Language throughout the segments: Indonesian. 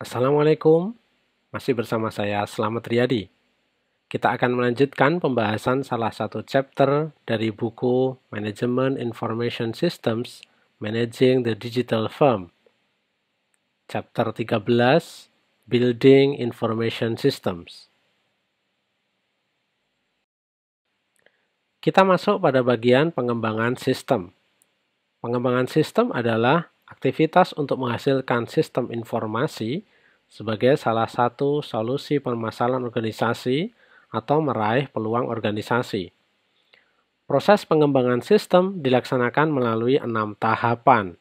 Assalamualaikum, masih bersama saya Selamat Riyadi. Kita akan melanjutkan pembahasan salah satu chapter dari buku Management Information Systems Managing the Digital Firm. Chapter 13 Building Information Systems. Kita masuk pada bagian pengembangan sistem. Pengembangan sistem adalah aktivitas untuk menghasilkan sistem informasi sebagai salah satu solusi permasalahan organisasi atau meraih peluang organisasi. Proses pengembangan sistem dilaksanakan melalui enam tahapan,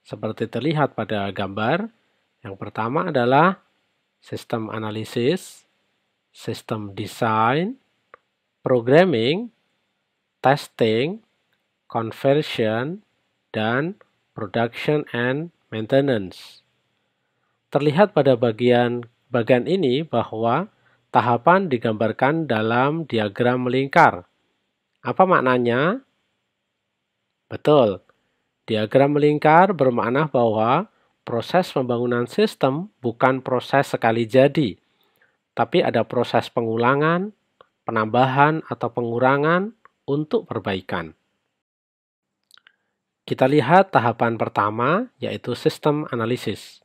seperti terlihat pada gambar. Yang pertama adalah sistem analisis, sistem design, programming, testing, conversion, dan production and maintenance. Terlihat pada bagian bagian ini bahwa tahapan digambarkan dalam diagram melingkar. Apa maknanya? Betul. Diagram melingkar bermakna bahwa proses pembangunan sistem bukan proses sekali jadi, tapi ada proses pengulangan, penambahan, atau pengurangan untuk perbaikan. Kita lihat tahapan pertama, yaitu sistem analisis.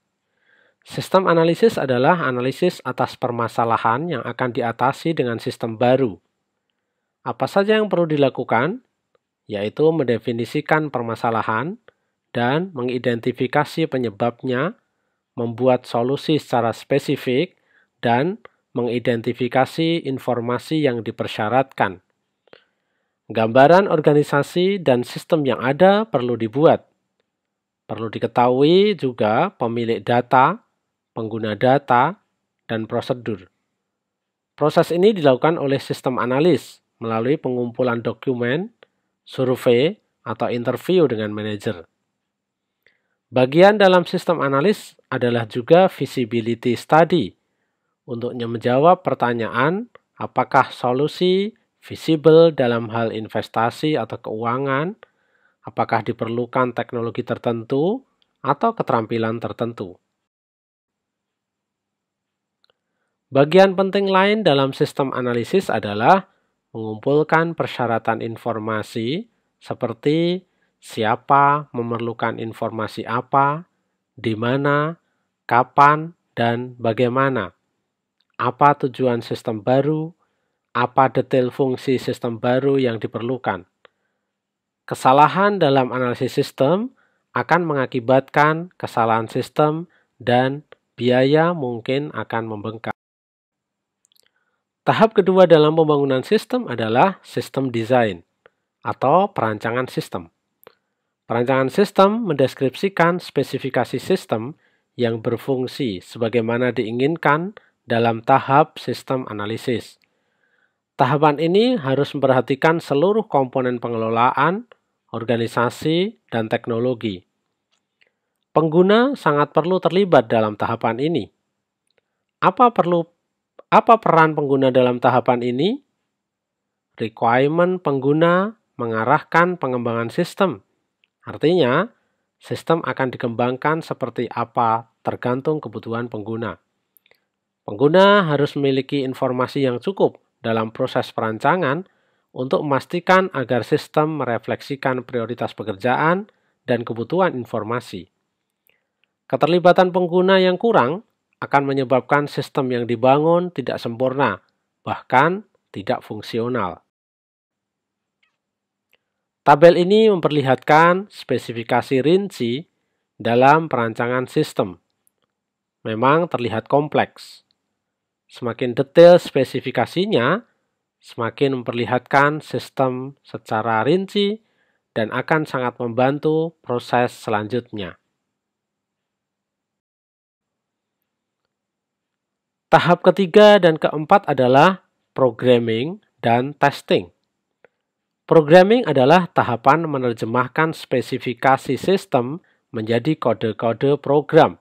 Sistem analisis adalah analisis atas permasalahan yang akan diatasi dengan sistem baru. Apa saja yang perlu dilakukan? Yaitu mendefinisikan permasalahan dan mengidentifikasi penyebabnya, membuat solusi secara spesifik, dan mengidentifikasi informasi yang dipersyaratkan. Gambaran organisasi dan sistem yang ada perlu dibuat. Perlu diketahui juga pemilik data, pengguna data, dan prosedur. Proses ini dilakukan oleh sistem analis melalui pengumpulan dokumen, survei, atau interview dengan manajer. Bagian dalam sistem analis adalah juga visibility study untuk menjawab pertanyaan apakah solusi visible dalam hal investasi atau keuangan, apakah diperlukan teknologi tertentu atau keterampilan tertentu. Bagian penting lain dalam sistem analisis adalah mengumpulkan persyaratan informasi seperti siapa memerlukan informasi apa, di mana, kapan, dan bagaimana. Apa tujuan sistem baru, apa detail fungsi sistem baru yang diperlukan. Kesalahan dalam analisis sistem akan mengakibatkan kesalahan sistem dan biaya mungkin akan membengkak. Tahap kedua dalam pembangunan sistem adalah sistem design atau perancangan sistem. Perancangan sistem mendeskripsikan spesifikasi sistem yang berfungsi sebagaimana diinginkan dalam tahap sistem analisis. Tahapan ini harus memperhatikan seluruh komponen pengelolaan, organisasi, dan teknologi. Pengguna sangat perlu terlibat dalam tahapan ini. Apa perlu apa peran pengguna dalam tahapan ini? Requirement pengguna mengarahkan pengembangan sistem. Artinya, sistem akan dikembangkan seperti apa tergantung kebutuhan pengguna. Pengguna harus memiliki informasi yang cukup dalam proses perancangan untuk memastikan agar sistem merefleksikan prioritas pekerjaan dan kebutuhan informasi. Keterlibatan pengguna yang kurang akan menyebabkan sistem yang dibangun tidak sempurna, bahkan tidak fungsional. Tabel ini memperlihatkan spesifikasi rinci dalam perancangan sistem. Memang terlihat kompleks, Semakin detail spesifikasinya, semakin memperlihatkan sistem secara rinci dan akan sangat membantu proses selanjutnya. Tahap ketiga dan keempat adalah programming dan testing. Programming adalah tahapan menerjemahkan spesifikasi sistem menjadi kode-kode program.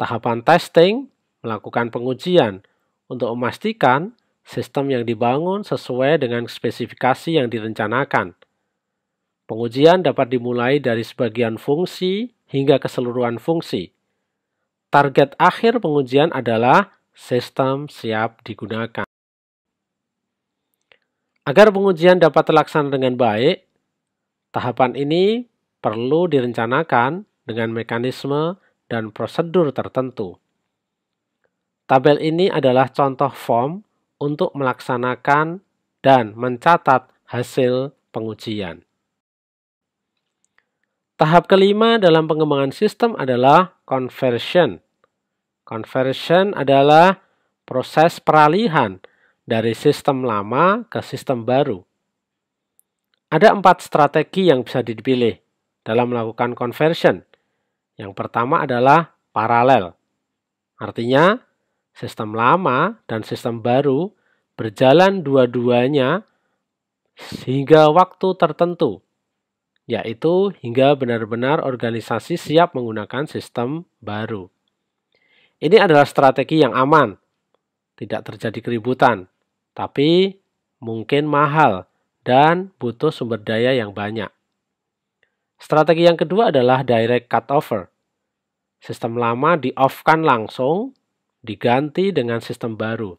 Tahapan testing melakukan pengujian untuk memastikan sistem yang dibangun sesuai dengan spesifikasi yang direncanakan. Pengujian dapat dimulai dari sebagian fungsi hingga keseluruhan fungsi. Target akhir pengujian adalah sistem siap digunakan. Agar pengujian dapat terlaksana dengan baik, tahapan ini perlu direncanakan dengan mekanisme dan prosedur tertentu. Tabel ini adalah contoh form untuk melaksanakan dan mencatat hasil pengujian. Tahap kelima dalam pengembangan sistem adalah conversion. Conversion adalah proses peralihan dari sistem lama ke sistem baru. Ada empat strategi yang bisa dipilih dalam melakukan conversion. Yang pertama adalah paralel. Artinya, Sistem lama dan sistem baru berjalan dua-duanya hingga waktu tertentu, yaitu hingga benar-benar organisasi siap menggunakan sistem baru. Ini adalah strategi yang aman, tidak terjadi keributan, tapi mungkin mahal dan butuh sumber daya yang banyak. Strategi yang kedua adalah direct cut over. Sistem lama di-off-kan langsung diganti dengan sistem baru.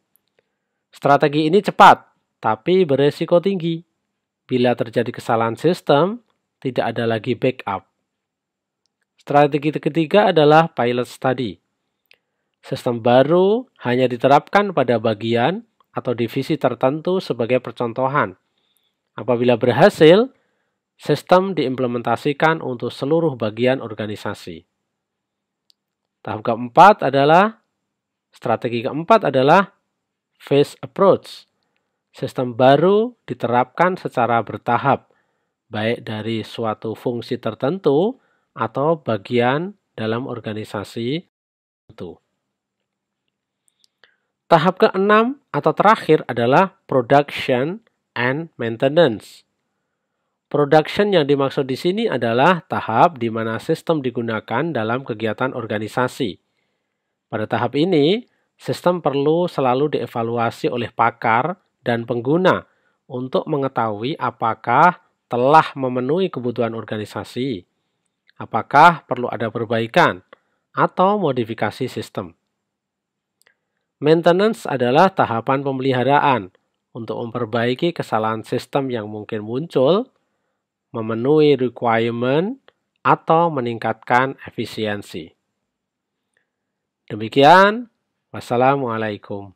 Strategi ini cepat, tapi beresiko tinggi. Bila terjadi kesalahan sistem, tidak ada lagi backup. Strategi ketiga adalah pilot study. Sistem baru hanya diterapkan pada bagian atau divisi tertentu sebagai percontohan. Apabila berhasil, sistem diimplementasikan untuk seluruh bagian organisasi. Tahap keempat adalah Strategi keempat adalah phase approach. Sistem baru diterapkan secara bertahap, baik dari suatu fungsi tertentu atau bagian dalam organisasi tertentu. Tahap keenam atau terakhir adalah production and maintenance. Production yang dimaksud di sini adalah tahap di mana sistem digunakan dalam kegiatan organisasi. Pada tahap ini, sistem perlu selalu dievaluasi oleh pakar dan pengguna untuk mengetahui apakah telah memenuhi kebutuhan organisasi, apakah perlu ada perbaikan atau modifikasi sistem. Maintenance adalah tahapan pemeliharaan untuk memperbaiki kesalahan sistem yang mungkin muncul, memenuhi requirement, atau meningkatkan efisiensi. Demikian, wassalamualaikum.